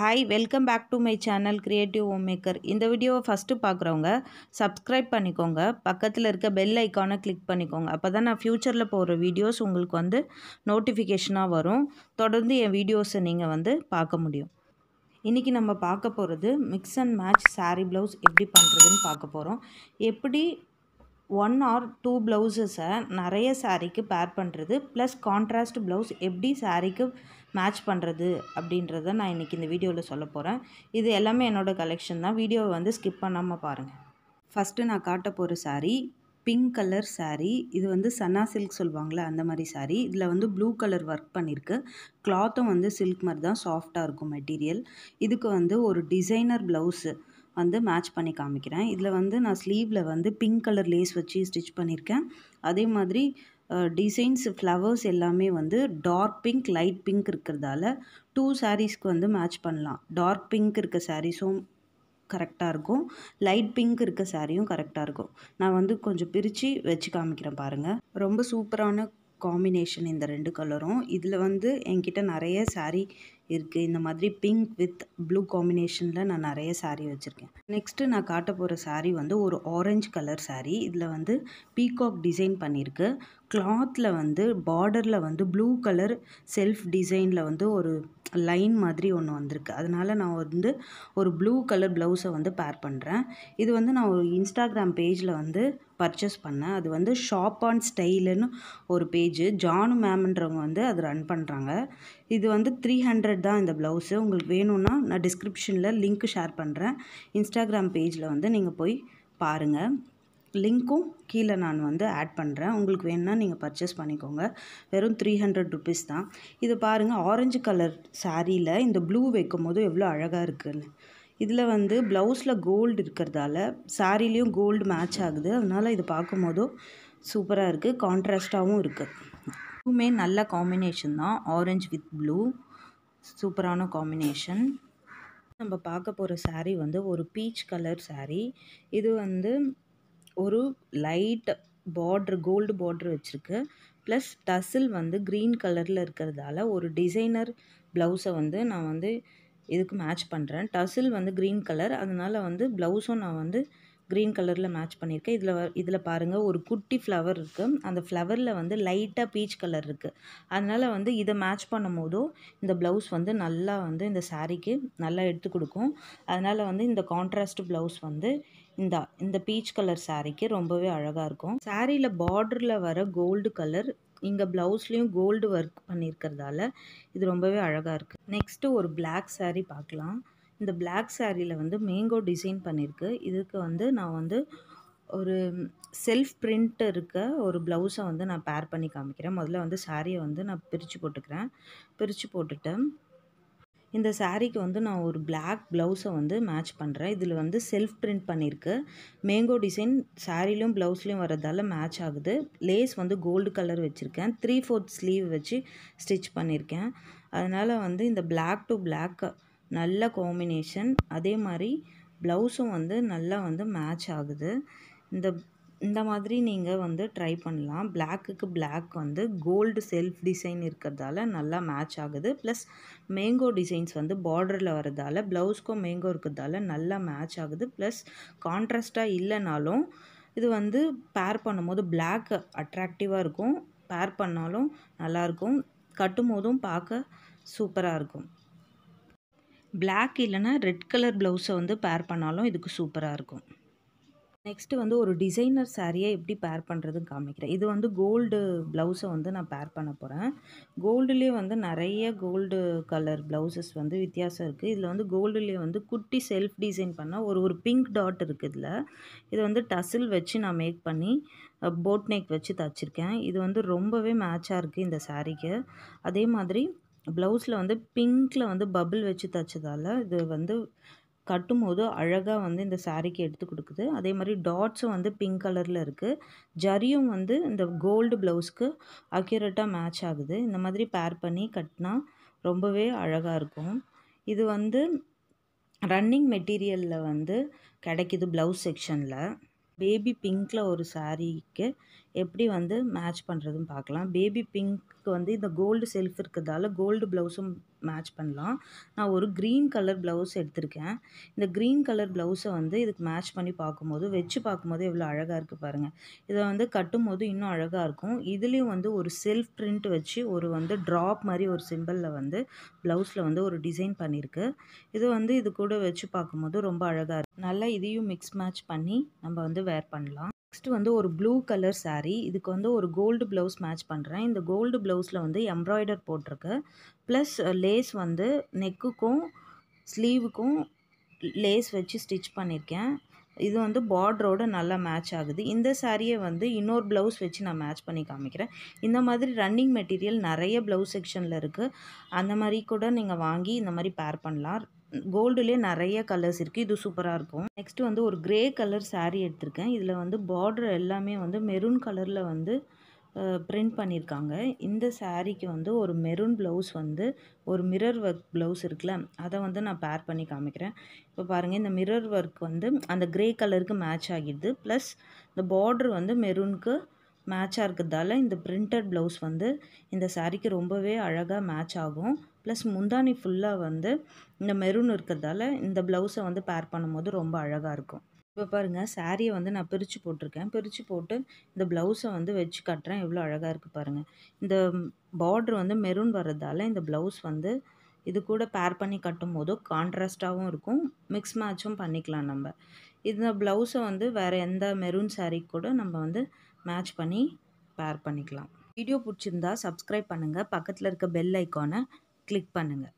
hi welcome back to my channel creative home maker இந்த வீடியோவை first பார்க்குறவங்க subscribe பண்ணிக்கோங்க பக்கத்தில் இருக்க பெல் ஐக்கானை கிளிக் பண்ணிக்கோங்க அப்போ தான் நான் ஃப்யூச்சரில் போகிற வீடியோஸ் உங்களுக்கு வந்து நோட்டிஃபிகேஷனாக வரும் தொடர்ந்து என் வீடியோஸை நீங்கள் வந்து பார்க்க முடியும் இன்றைக்கி நம்ம பார்க்க போகிறது mix and match sari blouse எப்படி பண்ணுறதுன்னு பார்க்க போகிறோம் எப்படி ஒன் ஆர் டூ ப்ளவுஸஸை நிறைய சாரீக்கு பேர் பண்ணுறது ப்ளஸ் கான்ட்ராஸ்ட் ப்ளவுஸ் எப்படி சாரீக்கு மேட்ச் பண்ணுறது அப்படின்றத நான் இன்றைக்கி இந்த வீடியோவில் சொல்ல போகிறேன் இது எல்லாமே என்னோடய கலெக்ஷன் தான் வீடியோவை வந்து ஸ்கிப் பண்ணாமல் பாருங்கள் ஃபஸ்ட்டு நான் காட்ட போகிற சாரீ பிங்க் கலர் சாரீ இது வந்து சன்னா சில்க் சொல்லுவாங்களே அந்த மாதிரி சாரீ இதில் வந்து ப்ளூ கலர் ஒர்க் பண்ணியிருக்கு க்ளாத்தும் வந்து சில்க் மாதிரி தான் சாஃப்டாக இருக்கும் மெட்டீரியல் இதுக்கு வந்து ஒரு டிசைனர் ப்ளவுஸு வந்து மேட்ச் பண்ணி காமிக்கிறேன் இதில் வந்து நான் ஸ்லீவில் வந்து பிங்க் கலர் லேஸ் வச்சு ஸ்டிச் பண்ணியிருக்கேன் அதே மாதிரி டிசைன்ஸ் ஃப்ளவர்ஸ் எல்லாமே வந்து டார்க் பிங்க் லைட் பிங்க் இருக்கிறதால டூ சாரீஸ்க்கு வந்து மேட்ச் பண்ணலாம் டார்க் பிங்க் இருக்க சாரீஸும் கரெக்டாக இருக்கும் லைட் பிங்க் இருக்க சாரியும் கரெக்டாக இருக்கும் நான் வந்து கொஞ்சம் பிரித்து வச்சு காமிக்கிறேன் பாருங்கள் ரொம்ப சூப்பரான காம்பினேஷன் இந்த ரெண்டு கலரும் இதில் வந்து என்கிட்ட நிறைய சாரீ இருக்குது இந்த மாதிரி பிங்க் வித் ப்ளூ காம்பினேஷனில் நான் நிறைய சாரீ வச்சுருக்கேன் நெக்ஸ்ட்டு நான் காட்ட போகிற சாரீ வந்து ஒரு ஆரஞ்சு கலர் சாரீ இதில் வந்து பீகாக் டிசைன் பண்ணியிருக்கு கிளாத்தில் வந்து பார்டரில் வந்து ப்ளூ கலர் செல்ஃப் டிசைனில் வந்து ஒரு லைன் மாதிரி ஒன்று வந்திருக்கு அதனால் நான் வந்து ஒரு ப்ளூ கலர் ப்ளவுஸை வந்து பேர் பண்ணுறேன் இது வந்து நான் ஒரு இன்ஸ்டாகிராம் பேஜில் வந்து பர்ச்சேஸ் பண்ணேன் அது வந்து ஷாப் ஆன் ஸ்டைலுன்னு ஒரு பேஜு ஜானு மேம்ன்றவங்க வந்து அது ரன் பண்ணுறாங்க இது வந்து த்ரீ ஹண்ட்ரட் தான் இந்த ப்ளவுஸு உங்களுக்கு வேணும்னா நான் டிஸ்கிரிப்ஷனில் லிங்க் ஷேர் பண்ணுறேன் இன்ஸ்டாகிராம் பேஜில் வந்து நீங்கள் போய் பாருங்கள் லிங்க்கும் கீழே நான் வந்து ஆட் பண்ணுறேன் உங்களுக்கு வேணும்னா நீங்கள் பர்ச்சேஸ் பண்ணிக்கோங்க வெறும் த்ரீ ஹண்ட்ரட் ருபீஸ் தான் இது பாருங்கள் ஆரஞ்சு கலர் சாரியில் இந்த ப்ளூ வைக்கும் போது எவ்வளோ அழகாக இருக்குன்னு இதில் வந்து ப்ளவுஸில் கோல்டு இருக்கிறதால சாரீலேயும் கோல்டு மேட்ச் ஆகுது அதனால் இது பார்க்கும்போதும் சூப்பராக இருக்குது கான்ட்ராஸ்டாகவும் இருக்குது இதுவுமே நல்ல காம்பினேஷன் தான் ஆரஞ்சு வித் ப்ளூ சூப்பரான காம்பினேஷன் நம்ம பார்க்க போகிற சாரீ வந்து ஒரு பீச் கலர் சாரீ இது வந்து ஒரு லைட் பார்ட்ரு கோல்டு பார்ட்ரு வச்சுருக்கு ப்ளஸ் டசில் வந்து க்ரீன் கலரில் இருக்கிறதால ஒரு டிசைனர் ப்ளவுஸை வந்து நான் வந்து இதுக்கு மேட்ச் பண்ணுறேன் டசில் வந்து க்ரீன் கலர் அதனால் வந்து ப்ளவுஸும் நான் வந்து க்ரீன் கலரில் மேட்ச் பண்ணியிருக்கேன் இதில் இதில் பாருங்கள் ஒரு குட்டி ஃப்ளவர் இருக்குது அந்த ஃப்ளவரில் வந்து லைட்டாக பீச் கலர் இருக்குது அதனால் வந்து இதை மேட்ச் பண்ணும் போதும் இந்த ப்ளவுஸ் வந்து நல்லா வந்து இந்த சாரீக்கு நல்லா எடுத்து கொடுக்கும் அதனால் வந்து இந்த கான்ட்ராஸ்ட் ப்ளவுஸ் வந்து இந்த இந்த பீச் கலர் சாரீக்கு ரொம்பவே அழகாக இருக்கும் சாரியில் பார்டரில் வர கோல்டு கலர் இங்கே ப்ளவுஸ்லேயும் கோல்டு ஒர்க் பண்ணியிருக்கிறதால இது ரொம்பவே அழகாக இருக்குது நெக்ஸ்ட்டு ஒரு பிளாக் சாரீ பார்க்கலாம் இந்த பிளாக் சாரியில் வந்து மேங்கோ டிசைன் பண்ணியிருக்கு இதுக்கு வந்து நான் வந்து ஒரு செல்ஃப் பிரிண்ட் இருக்க ஒரு ப்ளவுஸை வந்து நான் பேர் பண்ணி காமிக்கிறேன் முதல்ல வந்து சாரியை வந்து நான் பிரித்து போட்டுக்கிறேன் பிரித்து போட்டுட்டு இந்த சாரீக்கு வந்து நான் ஒரு பிளாக் ப்ளவுஸை வந்து மேட்ச் பண்ணுறேன் இதில் வந்து செல்ஃப் பிரிண்ட் பண்ணியிருக்கு மேங்கோ டிசைன் சாரிலையும் ப்ளவுஸ்லையும் வர்றதால மேட்ச் ஆகுது லேஸ் வந்து கோல்டு கலர் வச்சுருக்கேன் த்ரீ ஃபோர்த் ஸ்லீவ் வச்சு ஸ்டிச் பண்ணியிருக்கேன் அதனால் வந்து இந்த பிளாக் டு பிளாக் நல்ல காம்பினேஷன் அதே மாதிரி ப்ளவுஸும் வந்து நல்லா வந்து மேட்ச் ஆகுது இந்த இந்த மாதிரி நீங்கள் வந்து ட்ரை பண்ணலாம் பிளாக்குக்கு பிளாக் வந்து கோல்டு செல்ஃப் டிசைன் இருக்கிறதால நல்லா மேட்ச் ஆகுது ப்ளஸ் மேங்கோ டிசைன்ஸ் வந்து பார்டரில் வரதால ப்ளவுஸ்க்கும் மேங்கோ இருக்கிறதால நல்லா மேட்ச் ஆகுது ப்ளஸ் கான்ட்ராஸ்டாக இல்லைனாலும் இது வந்து பேர் பண்ணும்போது பிளாக் அட்ராக்டிவாக இருக்கும் பேர் பண்ணாலும் நல்லாயிருக்கும் கட்டும் போதும் பார்க்க சூப்பராக இருக்கும் பிளாக் இல்லைன்னா ரெட் கலர் ப்ளவுஸை வந்து பேர் பண்ணாலும் இதுக்கு சூப்பராக இருக்கும் நெக்ஸ்ட்டு வந்து ஒரு டிசைனர் சாரியை எப்படி பேர் பண்ணுறதுன்னு காமிக்கிறேன் இது வந்து கோல்டு ப்ளவுஸை வந்து நான் பேர் பண்ண போகிறேன் கோல்டுலேயே வந்து நிறைய கோல்டு கலர் ப்ளவுசஸ் வந்து வித்தியாசம் இருக்குது இதில் வந்து கோல்டுலேயே வந்து குட்டி செல்ஃப் டிசைன் பண்ணால் ஒரு ஒரு பிங்க் டாட் இருக்குது இதில் இது வந்து டசில் வச்சு நான் மேக் பண்ணி போட் நெக் வச்சு தச்சுருக்கேன் இது வந்து ரொம்பவே மேட்சாக இருக்குது இந்த சாரீக்கு அதே மாதிரி ப்ளவுஸில் வந்து பிங்க்கில் வந்து பபுள் வச்சு தைச்சதால் இது வந்து கட்டும்போது அழகாக வந்து இந்த சாரீக்கு எடுத்து கொடுக்குது அதே மாதிரி டாட்ஸும் வந்து பிங்க் கலரில் இருக்குது ஜரியும் வந்து இந்த கோல்டு ப்ளவுஸ்க்கு அக்யூரேட்டாக மேட்ச் ஆகுது இந்த மாதிரி பேர் பண்ணி கட்டினா ரொம்பவே அழகாக இருக்கும் இது வந்து ரன்னிங் மெட்டீரியலில் வந்து கிடைக்கிது ப்ளவுஸ் செக்ஷனில் பேபி பிங்க்கில் ஒரு சாரீக்கு எப்படி வந்து மேட்ச் பண்ணுறதுன்னு பார்க்கலாம் பேபி பிங்க்கு வந்து இந்த கோல்டு செல்ஃப் இருக்கிறதால கோல்டு ப்ளவுஸும் மேட்ச் பண்ணலாம் நான் ஒரு க்ரீன் கலர் ப்ளவுஸ் எடுத்திருக்கேன் இந்த க்ரீன் கலர் ப்ளவுஸை வந்து இதுக்கு மேட்ச் பண்ணி பார்க்கும்போது வச்சு பார்க்கும்போது எவ்வளோ அழகாக இருக்குது பாருங்கள் இதை வந்து கட்டும் போது இன்னும் அழகாக இருக்கும் இதுலேயும் வந்து ஒரு செல்ஃப் பிரிண்ட் வச்சு ஒரு வந்து ட்ராப் மாதிரி ஒரு சிம்பிளில் வந்து ப்ளவுஸில் வந்து ஒரு டிசைன் பண்ணியிருக்கு இது வந்து இது கூட வச்சு பார்க்கும்போது ரொம்ப அழகாக இருக்கும் நல்லா இதையும் மிக்ஸ் மேட்ச் பண்ணி நம்ம வந்து வேர் பண்ணலாம் நெக்ஸ்ட் வந்து ஒரு ப்ளூ கலர் சாரீ இதுக்கு வந்து ஒரு கோல்டு ப்ளவுஸ் மேட்ச் பண்ணுறேன் இந்த கோல்டு ப்ளவுஸில் வந்து எம்ப்ராய்டர் போட்டிருக்கு ப்ளஸ் லேஸ் வந்து நெக்குக்கும் ஸ்லீவுக்கும் லேஸ் வச்சு ஸ்டிச் பண்ணியிருக்கேன் இது வந்து பார்டரோடு நல்லா மேட்ச் ஆகுது இந்த சாரியை வந்து இன்னொரு ப்ளவுஸ் வச்சு நான் மேட்ச் பண்ணி காமிக்கிறேன் இந்த மாதிரி ரன்னிங் மெட்டீரியல் நிறைய ப்ளவுஸ் செக்ஷனில் இருக்குது அந்த மாதிரி கூட நீங்கள் வாங்கி இந்த மாதிரி பேர் பண்ணலாம் கோல்டுலேயே நிறைய கலர்ஸ் இருக்குது இது சூப்பராக இருக்கும் நெக்ஸ்ட் வந்து ஒரு க்ரே கலர் சாரீ எடுத்திருக்கேன் இதில் வந்து பார்டர் எல்லாமே வந்து மெரூன் கலரில் வந்து பிரிண்ட் பண்ணியிருக்காங்க இந்த சாரீக்கு வந்து ஒரு மெரூன் ப்ளவுஸ் வந்து ஒரு மிரர் ஒர்க் ப்ளவுஸ் இருக்குல்ல அதை வந்து நான் பேர் பண்ணி காமிக்கிறேன் இப்போ பாருங்கள் இந்த மிரர் ஒர்க் வந்து அந்த க்ரே கலருக்கு மேட்ச் ஆகிடுது ப்ளஸ் இந்த பார்டர் வந்து மெரூனுக்கு மேட்சாக இருக்கிறதால இந்த பிரிண்டட் ப்ளவுஸ் வந்து இந்த சாரீக்கு ரொம்பவே அழகாக மேட்ச் ஆகும் ப்ளஸ் முந்தானி ஃபுல்லாக வந்து இந்த மெரூன் இருக்கிறதால இந்த ப்ளவுஸை வந்து பேர் பண்ணும்போது ரொம்ப அழகாக இருக்கும் இப்போ பாருங்கள் சாரியை வந்து நான் பிரித்து போட்டிருக்கேன் பிரித்து போட்டு இந்த ப்ளவுஸை வந்து வச்சு கட்டுறேன் எவ்வளோ அழகாக இருக்குது பாருங்கள் இந்த பார்ட்ரு வந்து மெரூன் வர்றதால இந்த ப்ளவுஸ் வந்து இது கூட பேர் பண்ணி கட்டும் போதும் கான்ட்ராஸ்டாகவும் இருக்கும் மிக்ஸ் மேட்சும் பண்ணிக்கலாம் நம்ம இந்த ப்ளவுஸை வந்து வேறு எந்த மெரூன் சாரீ கூட நம்ம வந்து மேட்ச் பண்ணி பேர் பண்ணிக்கலாம் வீடியோ பிடிச்சிருந்தா சப்ஸ்கிரைப் பண்ணுங்கள் பக்கத்தில் இருக்க பெல் ஐக்கானை கிளிக் பண்ணுங்கள்